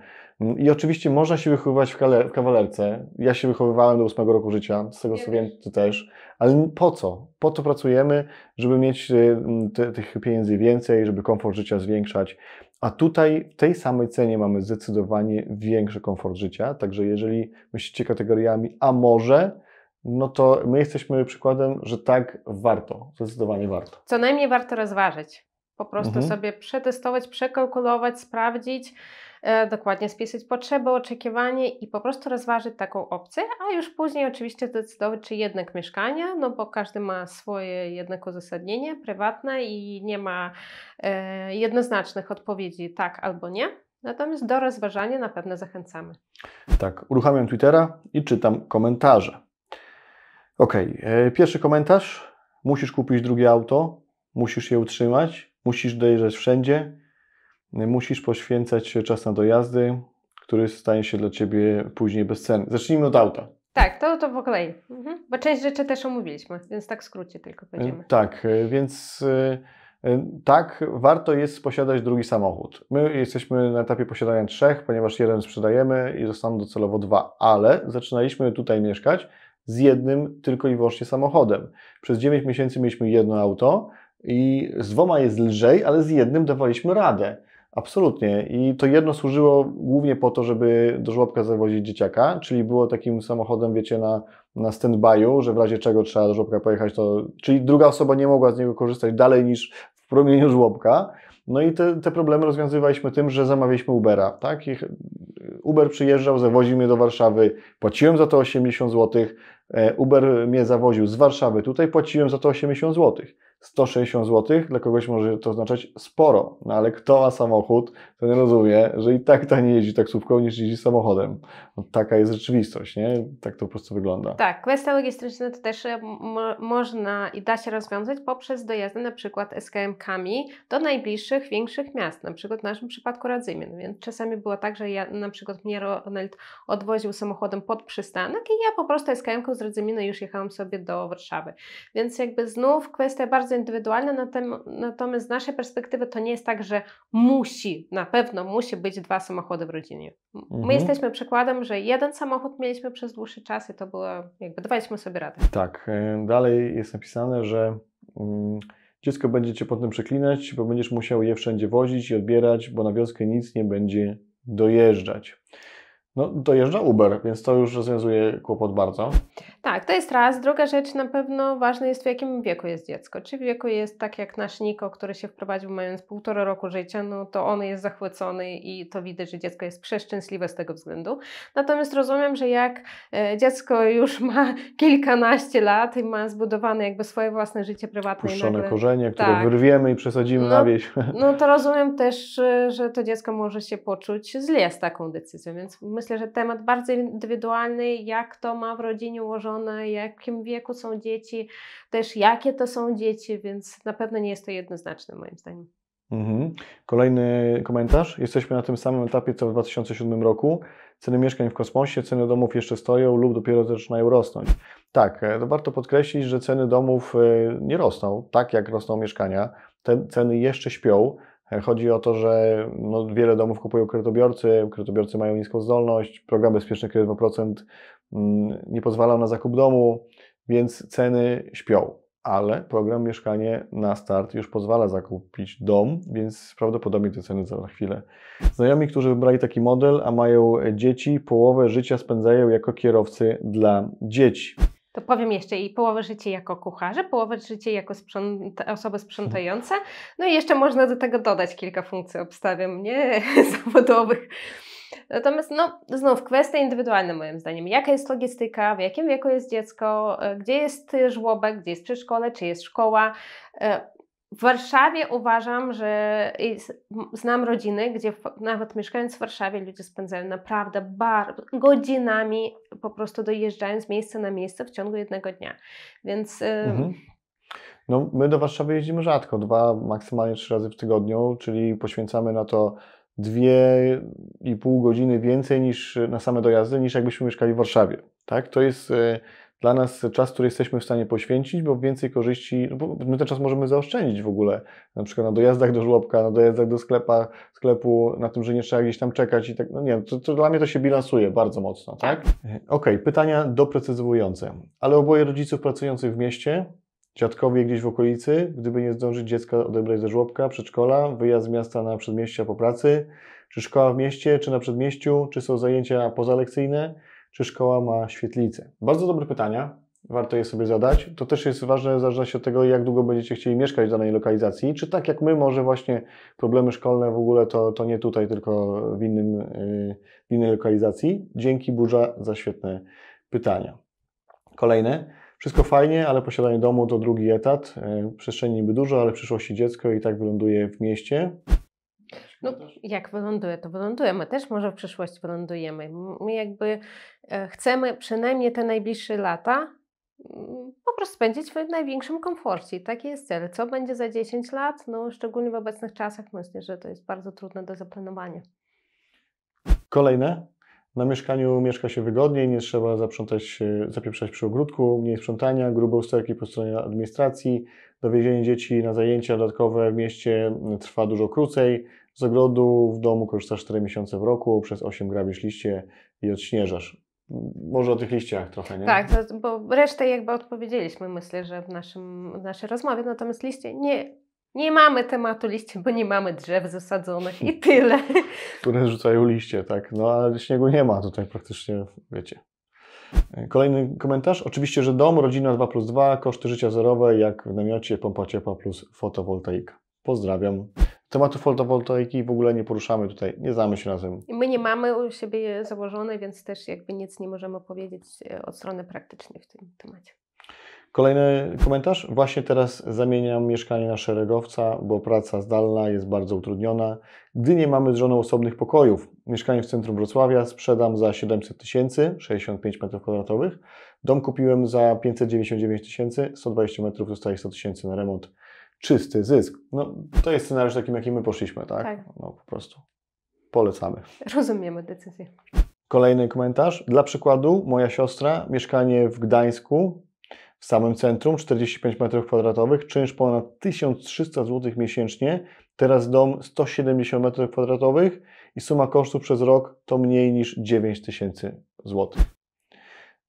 I oczywiście można się wychowywać w, w kawalerce. Ja się wychowywałem do 8 roku życia, z tego co wiem, ty też. Ale po co? Po co pracujemy, żeby mieć y, te, tych pieniędzy więcej, żeby komfort życia zwiększać. A tutaj w tej samej cenie mamy zdecydowanie większy komfort życia. Także jeżeli myślicie kategoriami, a może, no to my jesteśmy przykładem, że tak warto, zdecydowanie warto. Co najmniej warto rozważyć. Po prostu mhm. sobie przetestować, przekalkulować, sprawdzić E, dokładnie spisać potrzeby, oczekiwanie i po prostu rozważyć taką opcję, a już później oczywiście zdecydować, czy jednak mieszkania, no bo każdy ma swoje jednak uzasadnienie prywatne i nie ma e, jednoznacznych odpowiedzi tak albo nie. Natomiast do rozważania na pewno zachęcamy. Tak, uruchamiam Twittera i czytam komentarze. Ok, e, pierwszy komentarz. Musisz kupić drugie auto, musisz je utrzymać, musisz dojeżdżać wszędzie, musisz poświęcać czas na dojazdy, który stanie się dla Ciebie później bezcenny. Zacznijmy od auta. Tak, to, to po kolei. Mhm. Bo część rzeczy też omówiliśmy, więc tak w skrócie tylko będziemy. E, tak, e, więc e, tak, warto jest posiadać drugi samochód. My jesteśmy na etapie posiadania trzech, ponieważ jeden sprzedajemy i zostaną docelowo dwa, ale zaczynaliśmy tutaj mieszkać z jednym tylko i wyłącznie samochodem. Przez 9 miesięcy mieliśmy jedno auto i z dwoma jest lżej, ale z jednym dawaliśmy radę. Absolutnie. I to jedno służyło głównie po to, żeby do żłobka zawozić dzieciaka, czyli było takim samochodem, wiecie, na, na stand-by'u, że w razie czego trzeba do żłobka pojechać, to... Czyli druga osoba nie mogła z niego korzystać dalej niż w promieniu żłobka. No i te, te problemy rozwiązywaliśmy tym, że zamawialiśmy Ubera, tak? I Uber przyjeżdżał, zawoził mnie do Warszawy, płaciłem za to 80 zł, e, Uber mnie zawoził z Warszawy, tutaj płaciłem za to 80 złotych. 160 zł dla kogoś może to oznaczać sporo, no ale kto ma samochód, to nie rozumie, że i tak taniej jeździ taksówką niż jeździ samochodem. No, taka jest rzeczywistość, nie? Tak to po prostu wygląda. Tak, kwestia logistyczna to też e, można i da się rozwiązać poprzez dojazdy na przykład SKM-kami do najbliższych, większych miast, na przykład w naszym przypadku Radzymin, więc czasami było tak, że ja, na przykład mnie Ronald odwoził samochodem pod przystanek i ja po prostu SKM-ką z Radzymina już jechałam sobie do Warszawy. Więc jakby znów kwestia bardzo bardzo indywidualne, natomiast z naszej perspektywy to nie jest tak, że musi, na pewno musi być dwa samochody w rodzinie. My mhm. jesteśmy przykładem, że jeden samochód mieliśmy przez dłuższy czas i to było, jakby dawaliśmy sobie radę. Tak, e, dalej jest napisane, że mm, dziecko będzie cię potem przeklinać, bo będziesz musiał je wszędzie wozić i odbierać, bo na wioskę nic nie będzie dojeżdżać. No, dojeżdża Uber, więc to już rozwiązuje kłopot bardzo. Tak, to jest raz. Druga rzecz, na pewno ważne jest w jakim wieku jest dziecko. Czy w wieku jest tak jak nasz Niko, który się wprowadził mając półtora roku życia, no to on jest zachwycony i to widać, że dziecko jest przeszczęśliwe z tego względu. Natomiast rozumiem, że jak e, dziecko już ma kilkanaście lat i ma zbudowane jakby swoje własne życie prywatne. Puszczone nagle... korzenie, które tak. wyrwiemy i przesadzimy no, na wieś. No to rozumiem też, że to dziecko może się poczuć źle z taką decyzją, więc my myślę, że temat bardzo indywidualny, jak to ma w rodzinie ułożone, jakim wieku są dzieci, też jakie to są dzieci, więc na pewno nie jest to jednoznaczne moim zdaniem. Mhm. Kolejny komentarz. Jesteśmy na tym samym etapie co w 2007 roku. Ceny mieszkań w kosmosie, ceny domów jeszcze stoją lub dopiero zaczynają rosnąć. Tak, e, to warto podkreślić, że ceny domów e, nie rosną tak jak rosną mieszkania. Te ceny jeszcze śpią. Chodzi o to, że no, wiele domów kupują kredytobiorcy, kredytobiorcy mają niską zdolność, program bezpieczny kredyt 2% mm, nie pozwala na zakup domu, więc ceny śpią. Ale program Mieszkanie na Start już pozwala zakupić dom, więc prawdopodobnie te ceny za chwilę. Znajomi, którzy wybrali taki model, a mają dzieci, połowę życia spędzają jako kierowcy dla dzieci. To powiem jeszcze i połowę życia jako kucharze, połowę życia jako sprząt osoba sprzątająca. No i jeszcze można do tego dodać kilka funkcji, obstawiam, nie? Zawodowych. Natomiast no, znów kwestie indywidualne moim zdaniem. Jaka jest logistyka, w jakim wieku jest dziecko, e, gdzie jest żłobek, gdzie jest przedszkole, czy jest szkoła. E, w Warszawie uważam, że znam rodziny, gdzie nawet mieszkając w Warszawie ludzie spędzają naprawdę bar, godzinami po prostu dojeżdżając z miejsca na miejsce w ciągu jednego dnia. Więc. Mhm. No, my do Warszawy jeździmy rzadko, dwa, maksymalnie trzy razy w tygodniu, czyli poświęcamy na to dwie i pół godziny więcej niż na same dojazdy, niż jakbyśmy mieszkali w Warszawie. Tak? To jest e, dla nas czas, który jesteśmy w stanie poświęcić, bo więcej korzyści, no bo my ten czas możemy zaoszczędzić w ogóle, na przykład na dojazdach do żłobka, na dojazdach do sklepa, sklepu, na tym, że nie trzeba gdzieś tam czekać i tak, no nie, no to, to dla mnie to się bilansuje bardzo mocno, tak? Okej, okay, pytania doprecyzowujące, ale oboje rodziców pracujących w mieście, dziadkowie gdzieś w okolicy, gdyby nie zdążyć dziecka odebrać ze żłobka, przedszkola, wyjazd z miasta na przedmieścia po pracy, czy szkoła w mieście, czy na przedmieściu, czy są zajęcia pozalekcyjne, czy szkoła ma świetlice? Bardzo dobre pytania, warto je sobie zadać. To też jest ważne, zależy się od tego, jak długo będziecie chcieli mieszkać w danej lokalizacji. Czy tak jak my, może właśnie problemy szkolne w ogóle to, to nie tutaj, tylko w, innym, y, w innej lokalizacji. Dzięki Burza za świetne pytania. Kolejne. Wszystko fajnie, ale posiadanie domu to drugi etat. Y, przestrzeni niby dużo, ale w przyszłości dziecko i tak wyląduje w mieście. No, no jak wyląduje, to wyląduje. My też może w przyszłości wylądujemy. My jakby e, chcemy przynajmniej te najbliższe lata mm, po prostu spędzić w największym komforcie. Taki jest cel. Co będzie za 10 lat? No, szczególnie w obecnych czasach myślę, że to jest bardzo trudne do zaplanowania. Kolejne. Na mieszkaniu mieszka się wygodniej, nie trzeba zaprzątać, e, zapieprzać przy ogródku, mniej sprzątania, grube usterki po stronie administracji, dowiezienie dzieci na zajęcia dodatkowe w mieście mm, trwa dużo krócej, z ogrodu w domu korzystasz 4 miesiące w roku, przez 8 grabisz liście i odśnieżasz. Może o tych liściach trochę, nie? Tak, to, bo resztę jakby odpowiedzieliśmy, myślę, że w, naszym, w naszej rozmowie. Natomiast liście nie, nie mamy tematu liści, bo nie mamy drzew zasadzonych i tyle. Które rzucają liście, tak. No ale śniegu nie ma tutaj praktycznie, wiecie. Kolejny komentarz. Oczywiście, że dom, rodzina 2 plus 2, koszty życia zerowe, jak w namiocie, pompa ciepła plus fotowoltaika. Pozdrawiam. Tematu fotowoltaiki w ogóle nie poruszamy tutaj, nie znamy się na tym. My nie mamy u siebie założone, więc też jakby nic nie możemy powiedzieć e, od strony praktycznej w tym temacie. Kolejny komentarz. Właśnie teraz zamieniam mieszkanie na szeregowca, bo praca zdalna jest bardzo utrudniona. Gdy nie mamy z żoną osobnych pokojów, mieszkanie w centrum Wrocławia sprzedam za 700 tysięcy, 65 m2. Dom kupiłem za 599 tysięcy, 120 metrów zostaje 100 tysięcy na remont czysty zysk. No, to jest scenariusz takim, jaki my poszliśmy, tak? tak. No, po prostu. Polecamy. Rozumiemy decyzję. Kolejny komentarz. Dla przykładu, moja siostra, mieszkanie w Gdańsku, w samym centrum, 45 m2, czynsz ponad 1300 zł miesięcznie, teraz dom 170 m2 i suma kosztów przez rok to mniej niż 9000 zł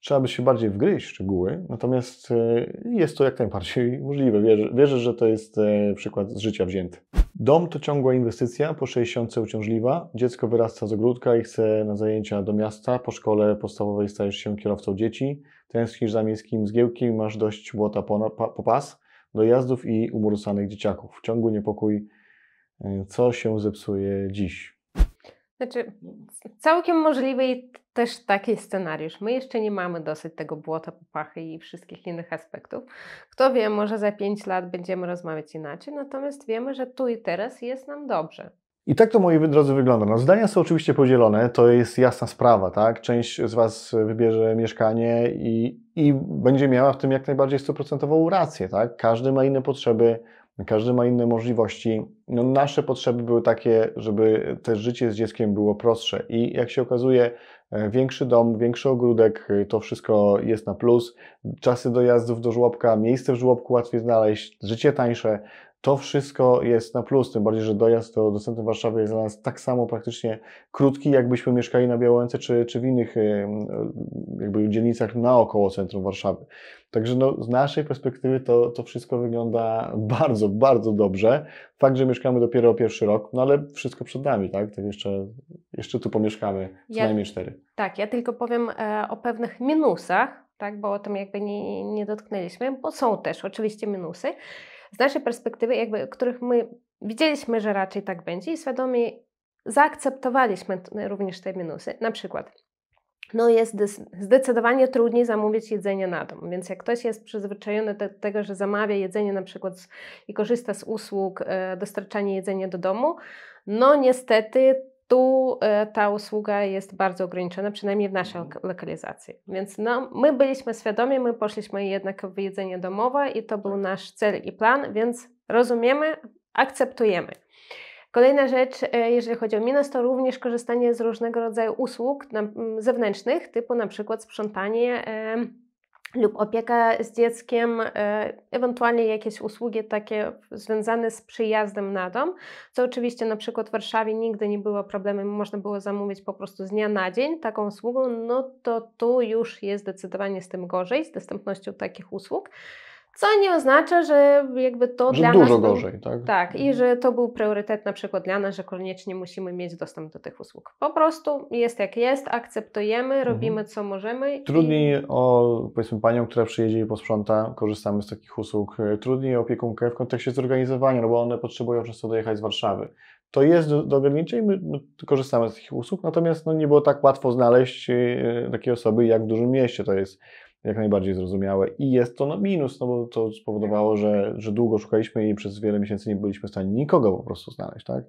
trzeba by się bardziej wgryźć w szczegóły, natomiast e, jest to jak najbardziej możliwe. Wierzę, że to jest e, przykład z życia wzięty. Dom to ciągła inwestycja, po 60 uciążliwa, dziecko wyrasta z ogródka i chce na zajęcia do miasta, po szkole podstawowej stajesz się kierowcą dzieci, tęsknisz za miejskim zgiełkiem, masz dość błota po, po pas, jazdów i umursanych dzieciaków. W ciągu niepokój, e, co się zepsuje dziś. Znaczy, całkiem możliwy też taki scenariusz. My jeszcze nie mamy dosyć tego błota, popachy i wszystkich innych aspektów. Kto wie, może za pięć lat będziemy rozmawiać inaczej, natomiast wiemy, że tu i teraz jest nam dobrze. I tak to, moi drodzy, wygląda. No, zdania są oczywiście podzielone, to jest jasna sprawa, tak? Część z Was wybierze mieszkanie i, i będzie miała w tym jak najbardziej stuprocentową rację, tak? Każdy ma inne potrzeby, każdy ma inne możliwości. No, nasze potrzeby były takie, żeby też życie z dzieckiem było prostsze i jak się okazuje, e, większy dom, większy ogródek, e, to wszystko jest na plus. Czasy dojazdów do żłobka, miejsce w żłobku łatwiej znaleźć, życie tańsze, to wszystko jest na plus, tym bardziej, że dojazd do, do centrum Warszawy jest dla nas tak samo praktycznie krótki, jakbyśmy mieszkali na Białęce czy, czy w innych jakby dzielnicach naokoło centrum Warszawy. Także no, z naszej perspektywy to, to wszystko wygląda bardzo, bardzo dobrze. Fakt, że mieszkamy dopiero pierwszy rok, no ale wszystko przed nami, tak? Tak jeszcze, jeszcze tu pomieszkamy, co ja, najmniej cztery. Tak, ja tylko powiem e, o pewnych minusach, tak? Bo o tym jakby nie, nie dotknęliśmy, bo są też oczywiście minusy z naszej perspektywy, jakby, których my widzieliśmy, że raczej tak będzie i świadomi zaakceptowaliśmy y, również te minusy. Na przykład no jest zdecydowanie trudniej zamówić jedzenie na dom. Więc jak ktoś jest przyzwyczajony do tego, że zamawia jedzenie na przykład i korzysta z usług y, dostarczania jedzenia do domu, no niestety tu e, ta usługa jest bardzo ograniczona, przynajmniej w naszej mhm. lokalizacji. Więc no, my byliśmy świadomi, my poszliśmy jednak w jedzenie domowe i to był tak. nasz cel i plan, więc rozumiemy, akceptujemy. Kolejna rzecz, e, jeżeli chodzi o minus, to również korzystanie z różnego rodzaju usług mm, zewnętrznych, typu na przykład sprzątanie lub opieka z dzieckiem, e, ewentualnie jakieś usługi takie związane z przyjazdem na dom, co oczywiście na przykład w Warszawie nigdy nie było problemem, można było zamówić po prostu z dnia na dzień taką usługę, no to tu już jest zdecydowanie z tym gorzej, z dostępnością takich usług. Co nie oznacza, że jakby to że dla dużo nas. Dużo gorzej, tak? Tak, i mhm. że to był priorytet na przykład dla nas, że koniecznie musimy mieć dostęp do tych usług. Po prostu jest jak jest, akceptujemy, mhm. robimy mhm. co możemy. Trudniej i... o powiedzmy panią, która przyjedzie i posprząta, korzystamy z takich usług. Trudniej o opiekunkę w kontekście zorganizowania, no bo one potrzebują często dojechać z Warszawy. To jest do, do i my korzystamy z tych usług, natomiast no, nie było tak łatwo znaleźć takie y, takiej osoby jak w dużym mieście. To jest jak najbardziej zrozumiałe i jest to na minus, no bo to spowodowało, że, że długo szukaliśmy i przez wiele miesięcy nie byliśmy w stanie nikogo po prostu znaleźć, tak?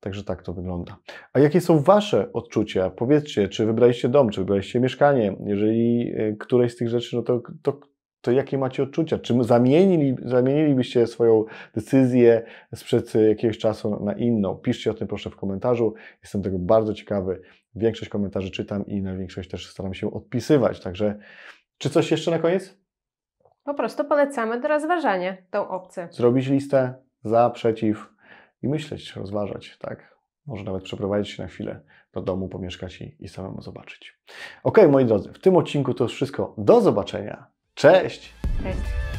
Także tak to wygląda. A jakie są Wasze odczucia? Powiedzcie, czy wybraliście dom, czy wybraliście mieszkanie? Jeżeli e, któreś z tych rzeczy, no to, to, to jakie macie odczucia? Czy zamienili, zamienilibyście swoją decyzję sprzed jakiegoś czasu na inną? Piszcie o tym proszę w komentarzu. Jestem tego bardzo ciekawy. Większość komentarzy czytam i na większość też staram się odpisywać. Także czy coś jeszcze na koniec? Po prostu polecamy do rozważania tą opcję. Zrobić listę za, przeciw i myśleć, rozważać, tak? Może nawet przeprowadzić się na chwilę do domu, pomieszkać i, i samemu zobaczyć. Ok, moi drodzy, w tym odcinku to już wszystko. Do zobaczenia. Cześć! Cześć.